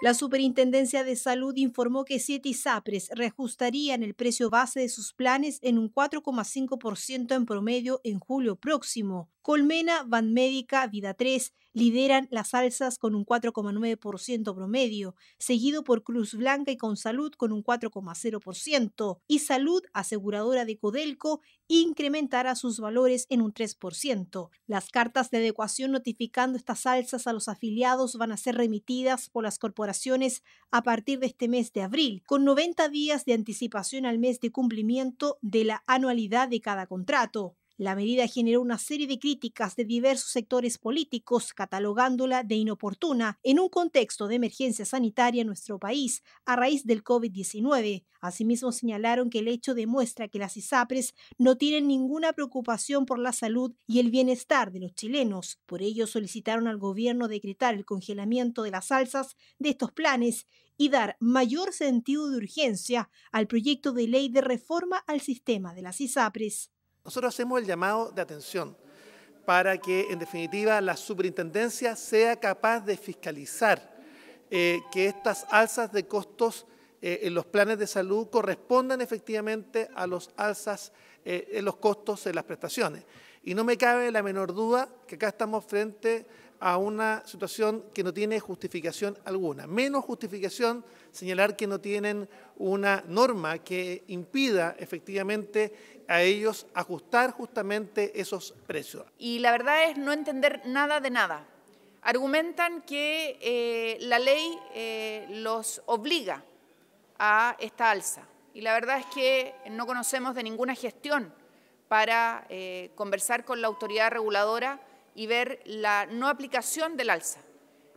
La Superintendencia de Salud informó que siete Sapres reajustarían el precio base de sus planes en un 4,5% en promedio en julio próximo, Colmena, Médica, Vida 3 lideran las alzas con un 4,9% promedio, seguido por Cruz Blanca y Consalud con un 4,0%, y Salud, aseguradora de Codelco, incrementará sus valores en un 3%. Las cartas de adecuación notificando estas alzas a los afiliados van a ser remitidas por las corporaciones a partir de este mes de abril, con 90 días de anticipación al mes de cumplimiento de la anualidad de cada contrato. La medida generó una serie de críticas de diversos sectores políticos, catalogándola de inoportuna en un contexto de emergencia sanitaria en nuestro país a raíz del COVID-19. Asimismo, señalaron que el hecho demuestra que las ISAPRES no tienen ninguna preocupación por la salud y el bienestar de los chilenos. Por ello, solicitaron al gobierno decretar el congelamiento de las alzas de estos planes y dar mayor sentido de urgencia al proyecto de ley de reforma al sistema de las ISAPRES. Nosotros hacemos el llamado de atención para que, en definitiva, la superintendencia sea capaz de fiscalizar eh, que estas alzas de costos eh, en los planes de salud correspondan efectivamente a los alzas eh, en los costos en las prestaciones. Y no me cabe la menor duda que acá estamos frente a una situación que no tiene justificación alguna. Menos justificación señalar que no tienen una norma que impida efectivamente a ellos ajustar justamente esos precios. Y la verdad es no entender nada de nada. Argumentan que eh, la ley eh, los obliga a esta alza. Y la verdad es que no conocemos de ninguna gestión para eh, conversar con la autoridad reguladora y ver la no aplicación del alza.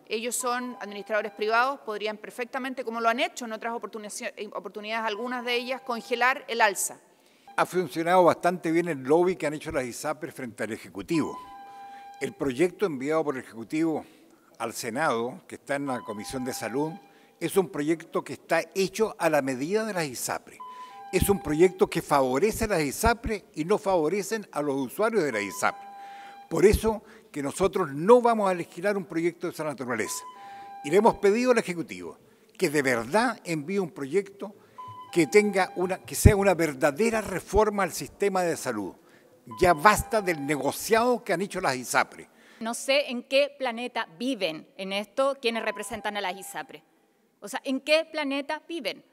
Ellos son administradores privados, podrían perfectamente, como lo han hecho en otras oportunidades, eh, oportunidades algunas de ellas, congelar el alza. Ha funcionado bastante bien el lobby que han hecho las ISAPRES frente al Ejecutivo. El proyecto enviado por el Ejecutivo al Senado, que está en la Comisión de Salud, es un proyecto que está hecho a la medida de las ISAPRES es un proyecto que favorece a las ISAPRE y no favorecen a los usuarios de las ISAPRE. Por eso que nosotros no vamos a legislar un proyecto de esa naturaleza. Y le hemos pedido al Ejecutivo que de verdad envíe un proyecto que, tenga una, que sea una verdadera reforma al sistema de salud. Ya basta del negociado que han hecho las ISAPRE. No sé en qué planeta viven en esto quienes representan a las ISAPRE. O sea, ¿en qué planeta viven?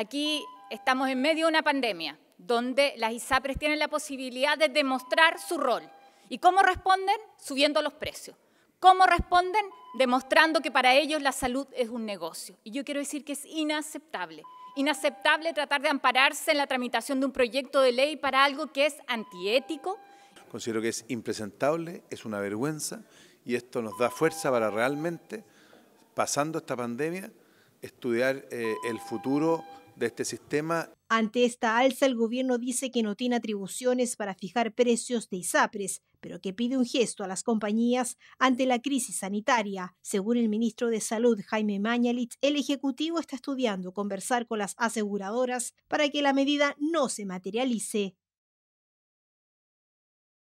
Aquí estamos en medio de una pandemia, donde las ISAPRES tienen la posibilidad de demostrar su rol. ¿Y cómo responden? Subiendo los precios. ¿Cómo responden? Demostrando que para ellos la salud es un negocio. Y yo quiero decir que es inaceptable. Inaceptable tratar de ampararse en la tramitación de un proyecto de ley para algo que es antiético. Considero que es impresentable, es una vergüenza y esto nos da fuerza para realmente, pasando esta pandemia, estudiar eh, el futuro de este sistema. Ante esta alza, el gobierno dice que no tiene atribuciones para fijar precios de ISAPRES, pero que pide un gesto a las compañías ante la crisis sanitaria. Según el ministro de Salud, Jaime Mañalit, el Ejecutivo está estudiando conversar con las aseguradoras para que la medida no se materialice.